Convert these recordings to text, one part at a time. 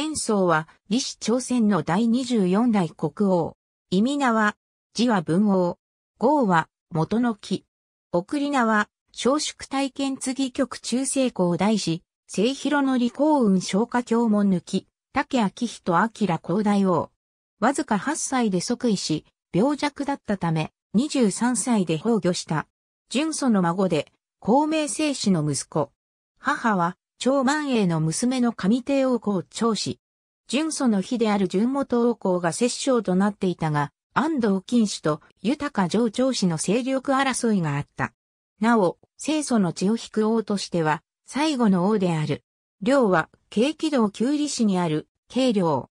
元宗は、李氏朝鮮の第24代国王。意味名は、字は文王。号は、元の木。送り名は、小宿体験次局中世公大師、聖広の利公運昇華教門抜き、竹明人明公大王。わずか8歳で即位し、病弱だったため、23歳で崩御した。純祖の孫で、孔明聖子の息子。母は、長万栄の娘の上帝王侯長子。純祖の妃である純元王侯が摂政となっていたが、安藤金氏と豊か上長子の勢力争いがあった。なお、清祖の血を引く王としては、最後の王である。領は、慶喜道九里市にある、慶領。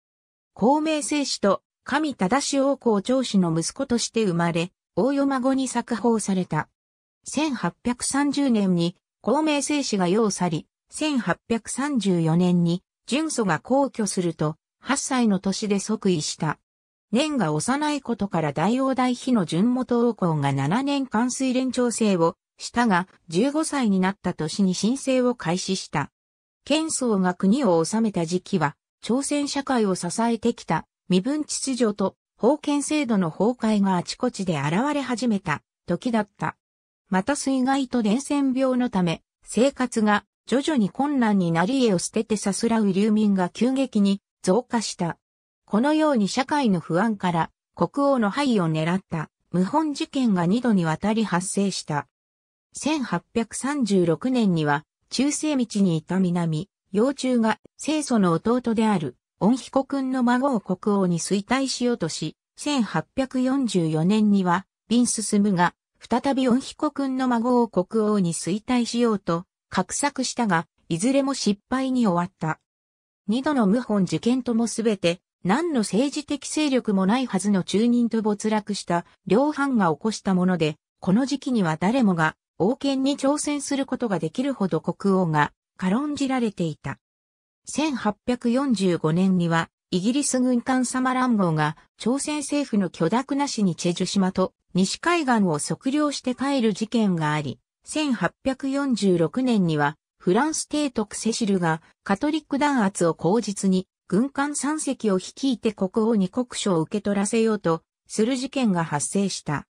孔明聖子と、神忠王侯長子の息子として生まれ、大夜孫に作法された。1830年に、孔明聖子が世を去り、1834年に、純祖が皇居すると、8歳の年で即位した。年が幼いことから大王大妃の純元王公が7年間水連調整をしたが、15歳になった年に申請を開始した。県宗が国を治めた時期は、朝鮮社会を支えてきた身分秩序と封建制度の崩壊があちこちで現れ始めた時だった。また水害と伝染病のため、生活が徐々に困難になり家を捨ててさすらう流民が急激に増加した。このように社会の不安から国王の敗を狙った謀反事件が二度にわたり発生した。1836年には中世道にいた南、幼虫が清楚の弟である恩彦君の孫を国王に衰退しようとし、1844年にはビンススムが再び恩彦君の孫を国王に衰退しようと画策したが、いずれも失敗に終わった。二度の謀反事件ともすべて、何の政治的勢力もないはずの中人と没落した両藩が起こしたもので、この時期には誰もが王権に挑戦することができるほど国王が軽んじられていた。1845年には、イギリス軍艦サマラン号が朝鮮政府の許諾なしにチェジュ島と西海岸を測量して帰る事件があり、1846年には、フランス帝督セシルがカトリック弾圧を口実に軍艦三隻を率いて国王に国書を受け取らせようとする事件が発生した。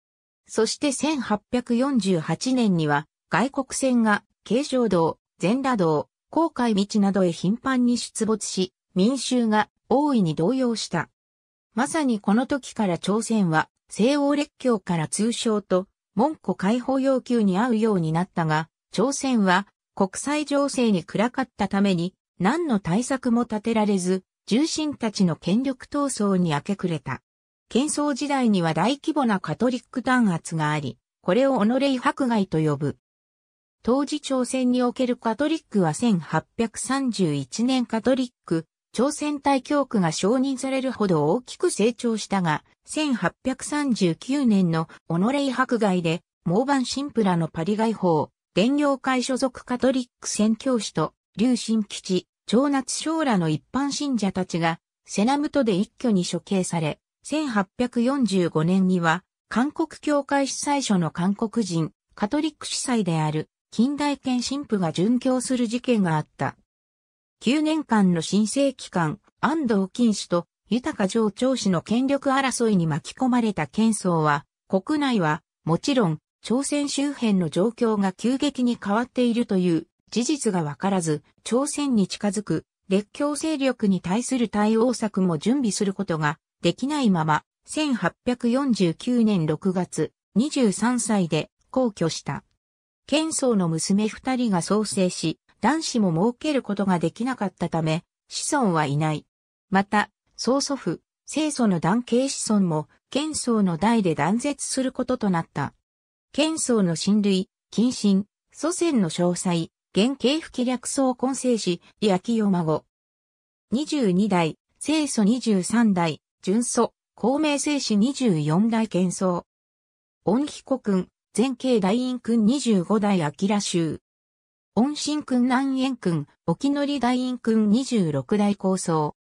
そして1848年には外国船が京城道、全羅道、航海道などへ頻繁に出没し、民衆が大いに動揺した。まさにこの時から朝鮮は西欧列強から通称と門戸解放要求に合うようになったが、朝鮮は国際情勢に暗かったために何の対策も立てられず、重臣たちの権力闘争に明け暮れた。喧騒時代には大規模なカトリック弾圧があり、これを己迫害と呼ぶ。当時朝鮮におけるカトリックは1831年カトリック朝鮮大教区が承認されるほど大きく成長したが、1839年のオノレイ迫害で、盲シ神プらのパリ外法、伝領会所属カトリック宣教師と、劉新吉、長夏将らの一般信者たちが、セナムトで一挙に処刑され、1845年には、韓国教会主催所の韓国人、カトリック主催である、近代圏神父が殉教する事件があった。9年間の申請期間、安藤金氏と豊上長氏の権力争いに巻き込まれた県争は、国内は、もちろん、朝鮮周辺の状況が急激に変わっているという事実がわからず、朝鮮に近づく列強勢力に対する対応策も準備することができないまま、1849年6月、23歳で皇居した。県曹の娘二人が創生し、男子も設けることができなかったため、子孫はいない。また、曽祖父、清祖の男系子孫も、剣宗の代で断絶することとなった。剣宗の親類、近親、祖先の詳細、原系不気略層根生子、焼きよ孫。22代、清祖23代、純祖、孔明生子24代剣宗。恩彦君、前慶大院君25代明衆。温神君南園君、沖乗大院君26代構想。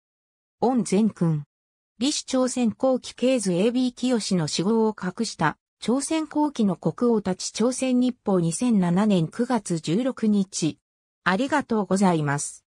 温善君。李氏朝鮮後期経図 AB 清の死亡を隠した朝鮮後期の国王たち朝鮮日報2007年9月16日。ありがとうございます。